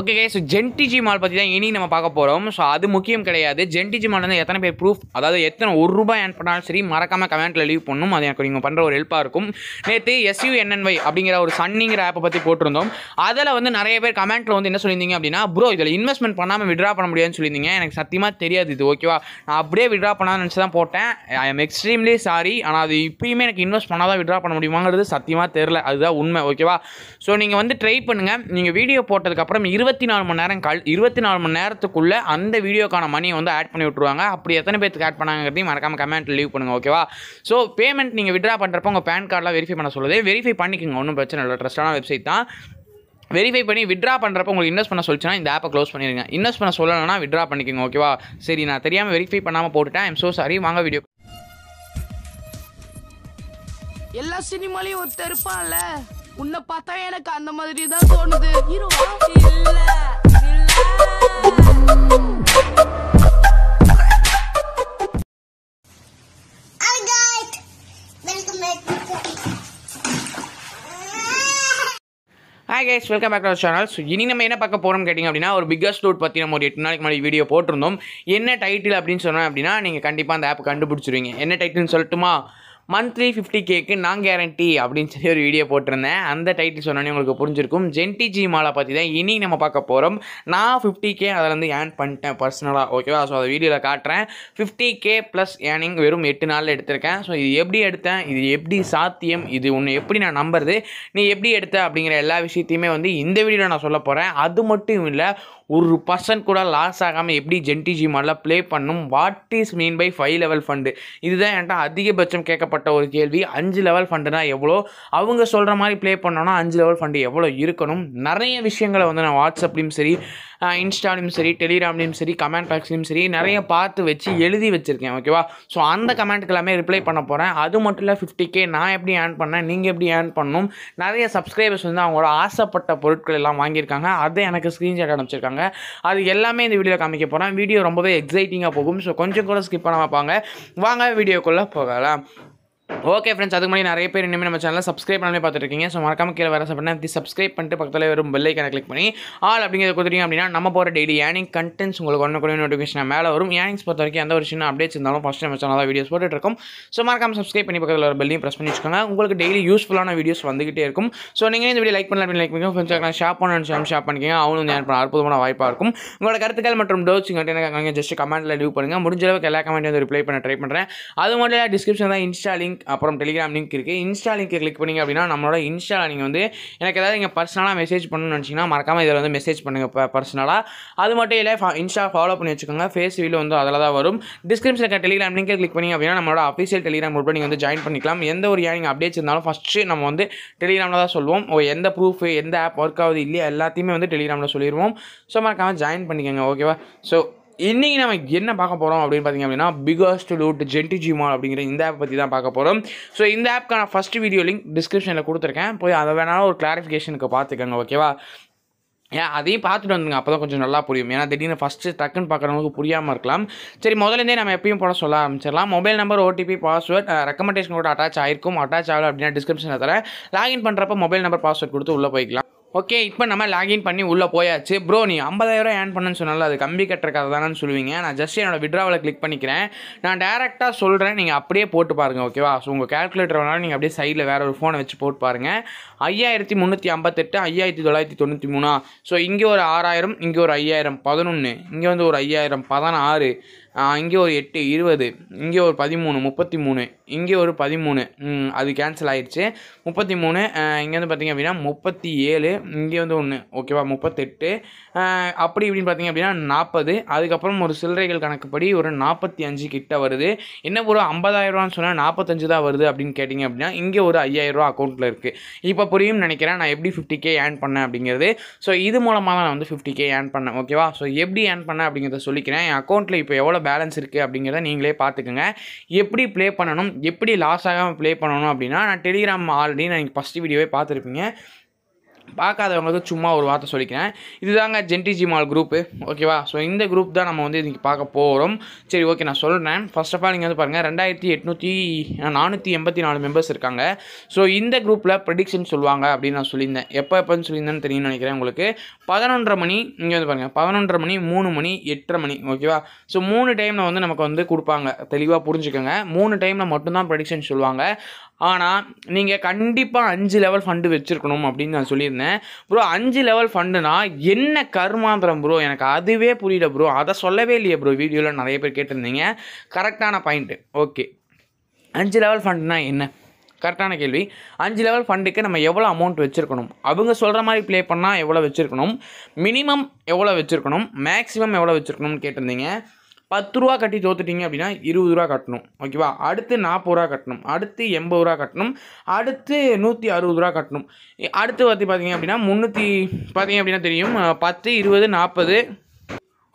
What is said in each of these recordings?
okay K so ஜென்டிஜி mall பற்றி தான் இனி நம்ம பார்க்க போகிறோம் ஸோ அது முக்கியம் கிடையாது ஜென்டிஜி மால் வந்து எத்தனை பேர் ப்ரூஃப் அதாவது எத்தனை ஒரு ரூபாய் ஏன் பண்ணாலும் சரி மறக்காமல் கமெண்ட்டில் லீவ் பண்ணணும் அது எனக்கு நீங்கள் பண்ணுற ஒரு ஹெல்ப்பாக இருக்கும் நேற்று என்என்ஒய் அப்படிங்கிற ஒரு சன்னிங்கிற ஆப்பை பற்றி போட்டிருந்தோம் அதில் வந்து நிறைய பேர் கமெண்ட்டில் வந்து என்ன சொல்லியிருந்தீங்க அப்படின்னா ப்ரோ இதில் இன்வெஸ்ட்மெண்ட் பண்ணாமல் விட்ரா பண்ண முடியாதுன்னு சொல்லியிருந்தீங்க எனக்கு சத்தியமாக தெரியாது இது ஓகேவா நான் அப்படியே விட்ரா பண்ணான்னு நினச்சி தான் போட்டேன் ஐ எம் எக்ஸ்ட்ரீம்லி சாரி ஆனால் அது இப்பயுமே எனக்கு இன்வெஸ்ட் பண்ணால் தான் விட்ரா பண்ண முடியுமாங்கிறது சத்தியமாக தெரில அதுதான் உண்மை ஓகேவா ஸோ நீங்கள் வந்து ட்ரை பண்ணுங்கள் நீங்கள் வீடியோ போட்டதுக்கப்புறம் இரு இருபத்தி நாலு மணி நேரம் கல் இருபத்தி நாலு மணி நேரத்துக்குள்ளே அந்த வீடியோக்கான மணியை வந்து ஆட் பண்ணி விட்ருவாங்க அப்படி எத்தனை பேருக்கு ஆட் பண்ணாங்கிறதையும் மறக்காமல் கமெண்ட்டில் லீவ் பண்ணுங்கள் ஓகேவா ஸோ பேமெண்ட் நீங்கள் விட்ரா பண்ணுறப்ப உங்கள் பேன் கார்டெலாம் வெரிஃபை பண்ண சொல்லுது வெரிஃபை பண்ணிக்கோங்க ஒன்றும் பிரச்சனை இல்லை ட்ரஸ்டான வெப்சைட் தான் வெரிஃபை பண்ணி விட்ரா பண்ணுறப்ப உங்களுக்கு இன்வெஸ்ட் பண்ண சொல்லிச்சுன்னா இந்த ஆப்பை க்ளோஸ் பண்ணிடுங்க இன்வெஸ்ட் பண்ண சொல்லலைன்னா விட்ரா பண்ணிக்கோங்க ஓகேவா சரி நான் தெரியாமல் வெரிஃபை பண்ணாமல் போட்டுட்டேன் ஐம் ஸோ சாரி வாங்க வீடியோ எல்லா சினிமாலையும் ஒருத்தர் இருப்பான்ல உன்னை பார்த்தா எனக்கு அந்த மாதிரி தான் தோணுது hero hi guys welcome back to channel so இனி நம்ம என்ன பார்க்க போகிறோம் கேட்டிங்க அப்படின்னா ஒரு பிக்கஸ்ட் லூட் பற்றி நம்ம ஒரு எட்டு நாளைக்கு முன்னாடி வீடியோ போட்டிருந்தோம் என்ன டைட்டில் அப்படின்னு சொன்னோம் அப்படின்னா நீங்கள் கண்டிப்பாக அந்த ஆப் கண்டுபிடிச்சிருவீங்க என்ன டைட்டில்னு சொல்லட்டுமா மந்த்லி ஃபிஃப்டி கேக்கு நான் கேரண்டி அப்படின்னு சொல்லி ஒரு வீடியோ போட்டிருந்தேன் அந்த டைட்டில் சொன்னோன்னே உங்களுக்கு புரிஞ்சிருக்கும் ஜென்டி ஜி மாலை பற்றி தான் இனி நம்ம பார்க்க போகிறோம் நான் ஃபிஃப்டி கே அதிலேருந்து ஏர்ன் பண்ணிட்டேன் பர்சனலாக ஓகேவா ஸோ அதை வீடியோவில் காட்டுறேன் ஃபிஃப்டி கே ப்ளஸ் ஏர்னிங் வெறும் எட்டு நாளில் எடுத்திருக்கேன் ஸோ இது எப்படி எடுத்தேன் இது எப்படி சாத்தியம் இது ஒன்று எப்படி நான் நம்புறது நீ எப்படி எடுத்த அப்படிங்கிற எல்லா விஷயத்தையுமே வந்து இந்த வீடியோவில் நான் சொல்ல போகிறேன் அது மட்டும் இல்லை ஒரு பர்சன்ட் கூட லாஸ் ஆகாமல் எப்படி ஜென்டி ஜி மாலில் ப்ளே பண்ணும் what is mean by five level fund இதுதான் என்கிட்ட அதிகபட்சம் கேட்கப்பட்ட கேட்கப்பட்ட ஒரு கேள்வி அஞ்சு லெவல் ஃபண்டுனா எவ்வளோ அவங்க சொல்கிற மாதிரி ப்ளே பண்ணோன்னா அஞ்சு லெவல் ஃபண்டு எவ்வளோ இருக்கணும் நிறைய விஷயங்களை வந்து நான் வாட்ஸ்அப்லேயும் சரி இன்ஸ்டாலையும் சரி டெலிகிராம்லேயும் சரி கமெண்ட் பாக்ஸ்லையும் சரி நிறைய பார்த்து வச்சு எழுதி வச்சுருக்கேன் ஓகேவா ஸோ அந்த கமெண்ட்டுக்கு எல்லாமே ரிப்ளை பண்ண போகிறேன் அது மட்டும் இல்லை ஃபிஃப்டி கே நான் எப்படி ஏர்ன் பண்ணேன் நீங்கள் எப்படி ஏர்ன் பண்ணணும் நிறைய சப்ஸ்கிரைபர்ஸ் வந்து அவங்களோட ஆசைப்பட்ட பொருட்கள் எல்லாம் வாங்கியிருக்காங்க அதை எனக்கு ஸ்க்ரீன்ஷாட் அனுப்பிச்சிருக்காங்க அது எல்லாமே இந்த வீடியோவில் காமிக்க போகிறேன் வீடியோ ரொம்பவே எக்ஸைட்டிங்காக போகும் ஸோ கொஞ்சம் கூட ஸ்கிப் பண்ணாமல் வாங்க வாங்க வீடியோக்குள்ளே போகலாம் ஓகே ஃப்ரெண்ட்ஸ் அதுக்கு மாதிரி நிறைய பேர் இனிமேல் நம்ம சேனலில் சப்ஸ்கிரைப் பண்ணாலே பார்த்துருக்கீங்க ஸோ மறக்காம கீழே வர பண்ணி சப்ஸ்கிரைப் பண்ணிட்டு பக்கத்தில் வரும் பெல்லைக்கான கிளிக் பண்ணி ஆள் அப்படிங்கிறது கொடுத்துருங்க அப்படின்னா நம்ம போகிற டெய்லி ஏனிங் கண்டென்ட்ஸ் உங்களுக்கு ஒன்று கூட நோட்டிஃபிகேஷன் மேலே வரும் ஏனிங்ஸ் பொறுத்த வரைக்கும் எந்த ஒரு சின்ன அப்டேட்ஸ் இருந்தாலும் ஃபஸ்ட் நம்ம சேனலாக வீடியோஸ் போட்டுருக்கும் ஸோ மறக்காம சப்ஸ்கிரைப் பண்ணி பக்கத்தில் வர பெல்லையும் ப்ரெஸ் பண்ணி வச்சுக்கோங்க உங்களுக்கு டெய்லி யூஸ்ஃபுல்லான வீடியோஸ் வந்துகிட்டே இருக்கும் ஸோ நீங்கள் இந்த வீடியோ லைக் பண்ணல அப்படின்னு லைக் பண்ணி ஃப்ரெண்ட்ஸ் ஷேர் பண்ணணும் ஷேர் ஷேர் பண்ணிக்கோங்க அவனும் ஞான் பண்ண அற்புதமான வாய்ப்பாக இருக்கும் உங்களோட கருத்துக்கள் மற்றும் டவுட்ஸ் எனக்கு ஜஸ்ட் கமெண்ட்டில் லீவ் பண்ணுங்கள் முடிஞ்ச அளவுக்கு எல்லா கமெண்ட்டையும் ரிப்ளை பண்ண ட்ரை பண்ணுறேன் அது மட்டும் டிஸ்கிரிப்ஷன் தான் இன்ஸ்டா லிங்க் அப்புறம் டெலிகிராம் லிங்க் இருக்குது இன்ஸ்டா லிங்க்கை கிளிக் பண்ணிங்க அப்படின்னா நம்மளோட இன்ஸ்டாவில் நீங்கள் வந்து எனக்கு ஏதாவது நீங்கள் பர்சனலாக மெசேஜ் பண்ணணும்னு நினச்சிங்கன்னா மறக்காமல் இதில் வந்து மெசேஜ் பண்ணுங்கள் இப்போ பர்சனலாக அது மட்டும் இல்லை இன்ஸ்டா ஃபாலோ பண்ணி வச்சுக்கோங்க ஃபேஸ் வீல் வந்து அதில் தான் வரும் டிஸ்கிரிப்ஷன் இருக்க டெலிகிராம் லிங்க்கே கிளிக் பண்ணிங்க அப்படின்னா நம்மளோட அஃபிஷியல் டெலிகிராம் குரூப் நீங்கள் வந்து ஜாயின் பண்ணிக்கலாம் எந்த ஒரு ஏன் நீங்கள் அப்டேட்ஸ் இருந்தாலும் ஃபஸ்ட்டு நம்ம வந்து டெலிகிராமில் தான் சொல்லுவோம் எந்த ப்ரூஃப் எந்த ஆப் ஒர்க் ஆகுது இல்லையா எல்லாத்தையுமே வந்து டெலிகிராமில் சொல்லிடுவோம் ஸோ மறக்காமல் ஜாயின் பண்ணிக்கோங்க ஓகேவா ஸோ இன்றைக்கி நம்ம என்ன பார்க்க போகிறோம் அப்படின்னு பார்த்தீங்க அப்படின்னா பிகஸ்ட் லூட் ஜென்டி ஜிமால் அப்படிங்கிற இந்த ஆப் பற்றி தான் பார்க்க போகிறோம் ஸோ இந்த ஆப்க்கான ஃபஸ்ட் வீடியோ லிங்க் டிஸ்கிரிப்ஷனில் கொடுத்துருக்கேன் போய் அதை வேணாலும் ஒரு கிளாரிஃபிகேஷனுக்கு பார்த்துக்கோங்க ஓகேவா ஏன் அதையும் பார்த்துட்டு வந்துங்க அப்போ தான் கொஞ்சம் நல்லா புரியும் ஏன்னா திடீர்னு ஃபஸ்ட்டு டக்குன்னு பார்க்குறவங்களுக்கு புரியாமல் இருக்கலாம் சரி முதலேருந்தே நம்ம எப்பயும் போட சொல்ல ஆரம்பிச்சிடலாம் mobile number OTP password recommendation கூட அட்டாச் ஆயிருக்கும் அட்டாச் ஆகலை அப்படின்னா டிஸ்கிரிப்ஷனில் தரேன் லாகின் பண்ணுறப்ப மொபைல் நம்பர் பாஸ்வேர்ட் கொடுத்து உள்ளே போய்க்கலாம் ஓகே இப்போ நம்ம லாகின் பண்ணி உள்ளே போயாச்சு ப்ரோ நீ ஐம்பதாயிரம் ஏன் பண்ணுன்னு சொன்னால அது கம்பி கட்டுற கதை தானே சொல்லுவீங்க நான் ஜஸ்ட் என்னோட விட்ராவில் கிளிக் பண்ணிக்கிறேன் நான் டேரெக்டாக சொல்கிறேன் நீங்கள் அப்படியே போட்டு பாருங்கள் ஓகேவா ஸோ உங்கள் கேல்குலேட்டர் வேணாலும் நீங்கள் அப்படியே சைடில் வேறு ஒரு ஃபோனை வச்சு போட்டு பாருங்கள் ஐயாயிரத்தி முந்நூற்றி ஐம்பத்தெட்டு ஐயாயிரத்தி தொள்ளாயிரத்தி தொண்ணூற்றி மூணா ஸோ இங்கே ஒரு ஆறாயிரம் இங்கே ஒரு ஐயாயிரம் பதினொன்று இங்கே வந்து ஒரு ஐயாயிரம் பதினாறு இங்கே ஒரு எட்டு இருபது இங்கே ஒரு பதிமூணு முப்பத்தி மூணு இங்கே ஒரு பதிமூணு அது கேன்சல் ஆயிடுச்சு முப்பத்தி மூணு இங்கே வந்து பார்த்திங்க அப்படின்னா முப்பத்தி ஏழு இங்கே வந்து ஒன்று ஓகேவா முப்பத்தெட்டு அப்படி இப்படின்னு பார்த்திங்க அப்படின்னா நாற்பது அதுக்கப்புறம் ஒரு சில்லறைகள் கணக்குப்படி ஒரு நாற்பத்தி அஞ்சு கிட்ட வருது என்ன ஒரு ரூபான்னு சொன்னால் நாற்பத்தஞ்சு தான் வருது அப்படின்னு கேட்டிங்க அப்படின்னா இங்கே ஒரு ஐயாயிரம் ரூபா அக்கௌண்ட்டில் இருக்குது இப்போ புரியும் நினைக்கிறேன் நான் எப்படி ஃபிஃப்டி கே ஏன் பண்ணேன் அப்படிங்கிறது ஸோ இது மூலமாக தான் நான் வந்து ஃபிஃப்டி கே ஏன் பண்ணேன் ஓகேவா ஸோ எப்படி ஏன் பண்ணேன் அப்படிங்கிறத சொல்லிக்கிறேன் என் அக்கௌண்ட்டில் இப்போ எவ்வளோ பேலன்ஸ் இருக்குது அப்படிங்கிறத நீங்களே பார்த்துக்கோங்க எப்படி ப்ளே பண்ணணும் எப்படி லாஸ் ஆகாமல் ப்ளே பண்ணணும் அப்படின்னா நான் டெலிகிராம் ஆல்ரெடி நான் ஃபஸ்ட்டு வீடியோவே பார்த்துருப்பீங்க பார்க்காதவங்களுக்கு சும்மா ஒரு வார்த்தை சொல்லிக்கிறேன் இதுதாங்க ஜென்டி ஜிமால் குரூப்பு ஓகேவா ஸோ இந்த குரூப் தான் நம்ம வந்து இன்றைக்கி பார்க்க போகிறோம் சரி ஓகே நான் சொல்கிறேன் ஃபஸ்ட் ஆஃப் ஆல் நீங்கள் வந்து பாருங்கள் ரெண்டாயிரத்தி எட்நூற்றி நானூற்றி எண்பத்தி நாலு மெம்பர்ஸ் இருக்காங்க ஸோ இந்த குரூப்பில் ப்ரெடிக்ஷன் சொல்லுவாங்க அப்படின்னு நான் சொல்லியிருந்தேன் எப்போ எப்போன்னு சொல்லியிருந்தேன்னு தெரியும்னு நினைக்கிறேன் உங்களுக்கு பதினொன்றரை மணி இங்கே வந்து பாருங்கள் பதினொன்றரை மணி மூணு மணி எட்டரை மணி ஓகேவா ஸோ மூணு டைமில் வந்து நமக்கு வந்து கொடுப்பாங்க தெளிவாக புரிஞ்சுக்கோங்க மூணு டைமில் மட்டும்தான் ப்ரெடிக்ஷன் சொல்லுவாங்க ஆனால் நீங்கள் கண்டிப்பாக அஞ்சு லெவல் ஃபண்டு வச்சுருக்கணும் அப்படின்னு நான் சொல்லியிருந்தேன் ப்ரோ அஞ்சு லெவல் ஃபண்டுனா என்ன கருமாந்திரம் ப்ரோ எனக்கு அதுவே புரியல ப்ரோ அதை சொல்லவே இல்லையே ப்ரோ வீடியோவில் நிறைய பேர் கேட்டிருந்தீங்க கரெக்டான பாயிண்ட்டு ஓகே அஞ்சு லெவல் ஃபண்டுனா என்ன கரெக்டான கேள்வி அஞ்சு லெவல் ஃபண்டுக்கு நம்ம எவ்வளோ அமௌண்ட் வச்சுருக்கணும் அவங்க சொல்கிற மாதிரி ப்ளே பண்ணால் எவ்வளோ வச்சுருக்கணும் மினிமம் எவ்வளோ வச்சுருக்கணும் மேக்ஸிமம் எவ்வளோ வச்சுருக்கணும்னு கேட்டிருந்தீங்க பத்து ரூபா கட்டி தோத்துட்டிங்க அப்படின்னா இருபது ரூபா கட்டணும் ஓகேவா அடுத்து நாற்பது ரூபா கட்டணும் அடுத்து எண்பது ரூபா கட்டணும் அடுத்து நூற்றி அறுபது ரூபா கட்டணும் அடுத்து பார்த்து பார்த்தீங்க அப்படின்னா முந்நூற்றி பார்த்தீங்க அப்படின்னா தெரியும் பத்து இருபது நாற்பது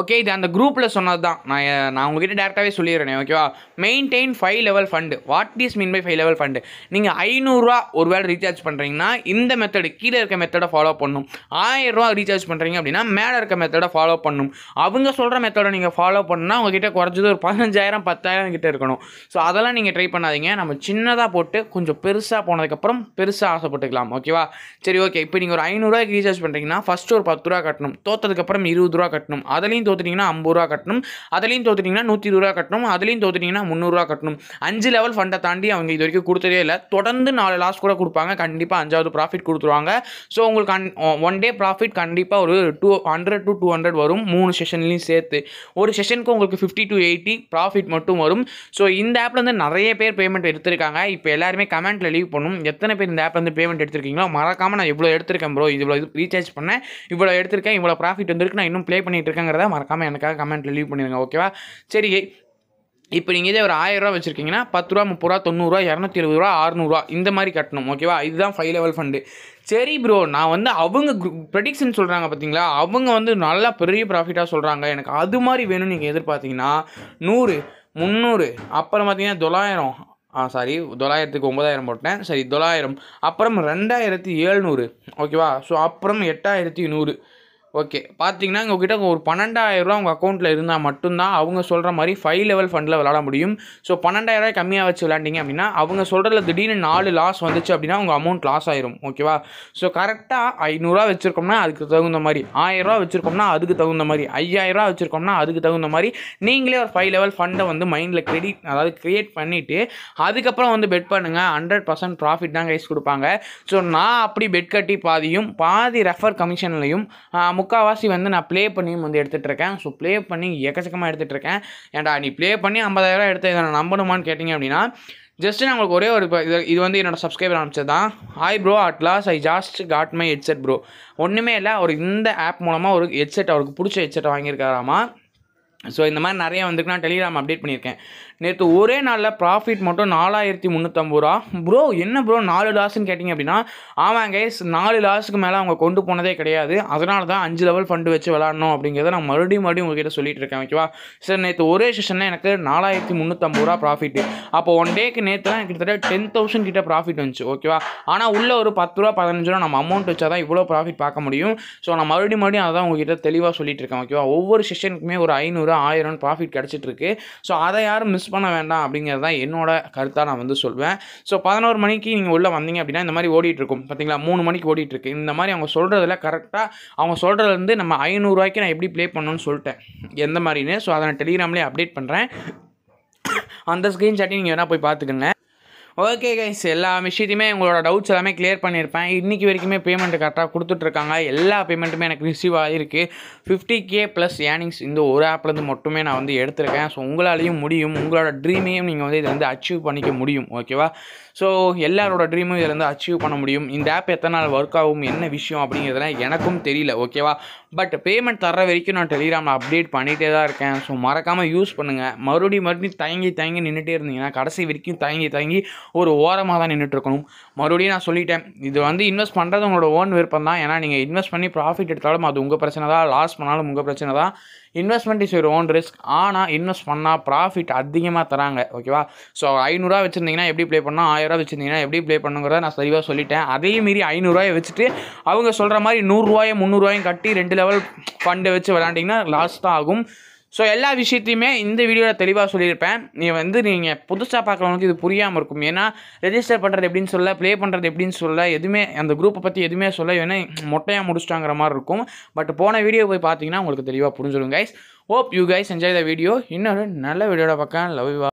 ஓகே இது அந்த குரூப்பில் சொன்னது தான் நான் நான் உங்ககிட்ட டேரெக்டாகவே சொல்லிடுறேன் ஓகேவா maintain five level fund what is mean by five level fund நீங்கள் ஐநூறுரூவா ஒரு வேளை ரீசார்ஜ் பண்ணுறீங்கன்னா இந்த மெத்தடு கீழே இருக்க மெத்தடை ஃபாலோ பண்ணும் ஆயிரரூவா ரீசார்ஜ் பண்ணுறீங்க அப்படின்னா மேலே இருக்க மெத்தடை ஃபாலோ பண்ணும் அவங்க சொல்கிற மெத்தடை நீங்கள் ஃபாலோ பண்ணால் உங்ககிட்ட குறைஞ்சது ஒரு பதினஞ்சாயிரம் பத்தாயிரம் கிட்டே இருக்கணும் ஸோ அதெல்லாம் நீங்கள் ட்ரை பண்ணாதீங்க நம்ம சின்னதாக போட்டு கொஞ்சம் பெருசாக போனதுக்கப்புறம் பெருசாக ஆசைப்பட்டுக்கலாம் ஓகேவா சரி ஓகே இப்போ நீங்கள் ஒரு ஐநூறுரூவாய்க்கு ரீசார்ஜ் பண்ணுறீங்கன்னா ஃபஸ்ட்டு ஒரு பத்து ரூபா கட்டணும் தோத்ததுக்கப்புறம் இருபது ரூபா கட்டணும் அதுலேயும் அதுலேயும் ஐம்பது ரூபா கட்டணும் அதுலேயும் தோத்துட்டிங்கன்னா நூற்றி இருபது ரூபா கட்டணும் அதுலேயும் தோற்றுட்டிங்கன்னா முந்நூறுரூவா கட்டணும் அஞ்சு லெவல் ஃபண்டை தாண்டி அவங்க இது வரைக்கும் கொடுத்ததே இல்லை தொடர்ந்து நாலு லாஸ் கூட கொடுப்பாங்க கண்டிப்பாக அஞ்சாவது ப்ராஃபிட் கொடுத்துருவாங்க ஸோ உங்களுக்கு அன் ஒன் டே ப்ராஃபிட் கண்டிப்பாக ஒரு two hundred to two hundred வரும் மூணு செஷன்லையும் சேர்த்து ஒரு செஷனுக்கு உங்களுக்கு ஃபிஃப்டி டு எயிட்டி ப்ராஃபிட் மட்டும் வரும் ஸோ இந்த ஆப்லேருந்து நிறைய பேர் பேமெண்ட் எடுத்திருக்காங்க இப்போ எல்லாருமே கமெண்ட்டில் லீவ் பண்ணும் எத்தனை பேர் இந்த வந்து பேமெண்ட் எடுத்திருக்கீங்களோ மறக்காமல் நான் இவ்வளோ எடுத்திருக்கேன் ப்ரோ இவ்வளோ இது ரீசார்ஜ் பண்ணேன் இவ்வளோ எடுத்திருக்கேன் இவ்வளோ ப்ராஃபிட் வந்துருக்கு நான் இன்னும் ப்ளே பண்ணிகிட்டு இருக்கேங்கிறத மறக்காமல் எனக்காக கமெண்ட்டில் லீவ் பண்ணிடுங்க ஓகேவா சரி இப்போ நீங்கள் இதே ஒரு ஆயிரரூவா வச்சுருக்கீங்கன்னா பத்து ரூபா முப்பது ரூபா தொண்ணூறுரூவா இரநூத்தி எழுபது ரூபா அறுநூறுவா இந்த மாதிரி கட்டணும் ஓகேவா இதுதான் ஃபைவ் லெவல் ஃபண்டு சரி ப்ரோ நான் வந்து அவங்க ப்ரெடிக்ஷன் சொல்கிறாங்க பார்த்தீங்களா அவங்க வந்து நல்லா பெரிய ப்ராஃபிட்டாக சொல்கிறாங்க எனக்கு அது மாதிரி வேணும்னு நீங்கள் எதிர்பார்த்தீங்கன்னா நூறு முந்நூறு அப்புறம் பார்த்தீங்கன்னா தொள்ளாயிரம் ஆ சாரி தொள்ளாயிரத்துக்கு ஒம்பதாயிரம் போட்டேன் சரி தொள்ளாயிரம் அப்புறம் ரெண்டாயிரத்தி ஏழ்நூறு ஓகேவா ஸோ அப்புறம் எட்டாயிரத்தி நூறு ஓகே பார்த்தீங்கன்னா உங்ககிட்ட ஒரு பன்னெண்டாயிரம் ரூபா உங்கள் அக்கௌண்ட்டில் இருந்தால் மட்டும்தான் அவங்க சொல்கிற மாதிரி ஃபைவ் லெவல் ஃபண்டில் விளாட முடியும் ஸோ ரூபாய் கம்மியாக வச்சு விளாண்டிங்க அப்படின்னா அவங்க சொல்கிறதுல திடீர்னு நாலு லாஸ் வந்துச்சு அப்படின்னா உங்கள் அமௌண்ட் லாஸ் ஆயிரும் ஓகேவா ஸோ கரெக்டாக ஐநூறுரூவா வச்சுருக்கோம்னா அதுக்கு தகுந்த மாதிரி ரூபா வச்சுருக்கோம்னா அதுக்கு தகுந்த மாதிரி ஐயாயிரம் ரூபா வச்சுருக்கோம்னா அதுக்கு தகுந்த மாதிரி நீங்களே ஒரு ஃபைவ் லெவல் ஃபண்டை வந்து மைண்டில் கிரெடிட் அதாவது க்ரியேட் பண்ணிவிட்டு அதுக்கப்புறம் வந்து பெட் பண்ணுங்கள் ஹண்ட்ரட் பர்சன்ட் ப்ராஃபிட் தான் கைஸ் கொடுப்பாங்க ஸோ நான் அப்படி பெட் கட்டி பாதியும் பாதி ரெஃபர் கமிஷன்லையும் முக்கால்வாசி வந்து நான் ப்ளே பண்ணியும் வந்து எடுத்துகிட்ருக்கேன் ஸோ ப்ளே பண்ணி எக்கச்சக்கமாக எடுத்துகிட்ருக்கேன் ஏன்டா நீ ப்ளே பண்ணி ஐம்பதாயிரம் எடுத்து இதை நான் நம்பணுமான்னு கேட்டிங்க அப்படின்னா ஜஸ்ட்டு நான் உங்களுக்கு ஒரே ஒரு இது இது வந்து என்னோட சப்ஸ்கிரைபர் ஆரம்பிச்சது தான் hi bro at loss I just got my headset bro ஒன்றுமே இல்லை அவர் இந்த ஆப் மூலமாக ஒரு ஹெட்செட் அவருக்கு பிடிச்ச ஹெட்செட்டை வாங்கியிருக்காராமா ஸோ இந்த மாதிரி நிறைய வந்துருக்கு நான் டெலிகிராம் அப்டேட் பண்ணியிருக்கேன் நேற்று ஒரே நாளில் ப்ராஃபிட் மட்டும் நாலாயிரத்தி முந்நூற்றம்பது ரூபா ப்ரோ என்ன ப்ரோ நாலு லாஸ்ன்னு கேட்டிங்க அப்படின்னா ஆமாங்க நாலு லாஸ்க்கு மேலே அவங்க கொண்டு போனதே கிடையாது அதனால தான் அஞ்சு லெவல் ஃபண்டு வச்சு விளாட்ணும் அப்படிங்கிறத நான் மறுபடியும் மறுபடியும் உங்ககிட்ட சொல்லிட்டு இருக்கேன் ஓகேவா சார் நேற்று ஒரே செஷனில் எனக்கு நாலாயிரத்தி முந்நூற்றம்பது ரூபா ப்ராஃபிட் அப்போ ஒன் டேக்கு நேற்று தான் கிட்டத்தட்ட டென் தௌசண்ட் கிட்ட ப்ராஃபிட் வந்துச்சு ஓகேவா ஆனால் உள்ள ஒரு பத்து ரூபா பதினஞ்சு ரூபா நம்ம அமௌண்ட் வச்சால் தான் இவ்வளோ ப்ராஃபிட் பார்க்க முடியும் ஸோ நான் மறுபடியும் மறுபடியும் அதான் உங்ககிட்ட தெளிவாக சொல்லிட்டு இருக்கேன் ஓகேவா ஒவ்வொரு செஷனுக்குமே ஒரு ஐநூறு ஆயிரம் ப்ராஃபிட் கிடச்சிட்டு இருக்கு ஸோ அதை யாரும் மிஸ் மிஸ் பண்ண வேண்டாம் அப்படிங்கிறது தான் என்னோட கருத்தாக நான் வந்து சொல்வேன் ஸோ பதினோரு மணிக்கு நீங்கள் உள்ளே வந்தீங்க அப்படின்னா இந்த மாதிரி ஓடிட்டுருக்கும் பார்த்தீங்களா மூணு மணிக்கு ஓடிட்டுருக்கு இந்த மாதிரி அவங்க சொல்கிறதுல கரெக்டாக அவங்க சொல்கிறதுலேருந்து நம்ம ஐநூறுரூவாய்க்கு நான் எப்படி ப்ளே பண்ணணும்னு சொல்லிட்டேன் எந்த மாதிரின்னு ஸோ அதை நான் டெலிகிராம்லேயே அப்டேட் பண்ணுறேன் அந்த ஸ்க்ரீன்ஷாட்டையும் நீங்கள் வேணால் போய் பார்த்துக்கோங்க ஓகே கைஸ் எல்லா விஷயத்தையுமே உங்களோட டவுட்ஸ் எல்லாமே கிளியர் பண்ணியிருப்பேன் இன்றைக்கி வரைக்குமே பேமெண்ட் கரெக்டாக கொடுத்துட்ருக்காங்க எல்லா பேமெண்ட்டுமே எனக்கு ரிசீவ் ஆகிருக்கு ஃபிஃப்டி கே ப்ளஸ் ஏர்னிங்ஸ் இந்த ஒரு ஆப்லேருந்து மட்டுமே நான் வந்து எடுத்திருக்கேன் ஸோ உங்களாலையும் முடியும் உங்களோட ட்ரீமையும் நீங்கள் வந்து இதை வந்து அச்சீவ் பண்ணிக்க முடியும் ஓகேவா ஸோ எல்லாரோட ட்ரீமும் இதில் இருந்து அச்சீவ் பண்ண முடியும் இந்த ஆப் எத்தனை நாள் ஒர்க் ஆகும் என்ன விஷயம் அப்படிங்கிறதுலாம் எனக்கும் தெரியல ஓகேவா பட் பேமெண்ட் தர வரைக்கும் நான் டெலிகிராமில் அப்டேட் பண்ணிகிட்டே தான் இருக்கேன் ஸோ மறக்காமல் யூஸ் பண்ணுங்கள் மறுபடியும் மறுபடியும் தயங்கி தயங்கி நின்றுட்டே இருந்தீங்கன்னா கடைசி வரைக்கும் தயங்கி தயங்கி ஒரு ஓரமாக தான் நின்றுட்டு இருக்கணும் மறுபடியும் நான் சொல்லிட்டேன் இது வந்து இன்வெஸ்ட் பண்ணுறது உங்களோட ஓன் விருப்பம் தான் ஏன்னா நீங்கள் இன்வெஸ்ட் பண்ணி ப்ராஃபிட் எடுத்தாலும் அது உங்கள் பிரச்சனை தான் லாஸ் பண்ணாலும் உங்கள் பிரச்சனை தான் investment is your own risk ஆனால் இன்வெஸ்ட் பண்ணால் ப்ராஃபிட் அதிகமாக தராங்க ஓகேவா ஸோ ஐநூறுரூவா வச்சுருந்தீங்கன்னா எப்படி ப்ளே பண்ணால் ஆயிரரூவா வச்சுருந்தீங்கன்னா எப்படி ப்ளே பண்ணுங்கிறத நான் சரிவாக சொல்லிட்டேன் அதே மீறி ஐநூறுரூவாயை வச்சுட்டு அவங்க சொல்கிற மாதிரி நூறுரூவாயும் முந்நூறுரூவாயும் கட்டி ரெண்டு லெவல் ஃபண்டு வச்சு விளாண்டிங்கன்னா லாஸ் தான் ஆகும் ஸோ எல்லா விஷயத்தையுமே இந்த வீடியோவில் தெளிவாக சொல்லியிருப்பேன் நீ வந்து நீங்கள் புதுசாக பார்க்குறவங்களுக்கு இது புரியாமல் இருக்கும் ஏன்னா ரெஜிஸ்டர் பண்ணுறது எப்படின்னு சொல்ல ப்ளே பண்ணுறது எப்படின்னு சொல்ல எதுவுமே அந்த குரூப்பை பற்றி எதுவுமே சொல்ல ஏன்னா மொட்டையாக முடிச்சிட்டாங்கிற மாதிரி இருக்கும் பட் போன வீடியோ போய் பார்த்தீங்கன்னா உங்களுக்கு தெளிவாக புரிஞ்சிடும் guys hope you guys enjoy the video இன்னொரு நல்ல வீடியோட பக்கம் லவ்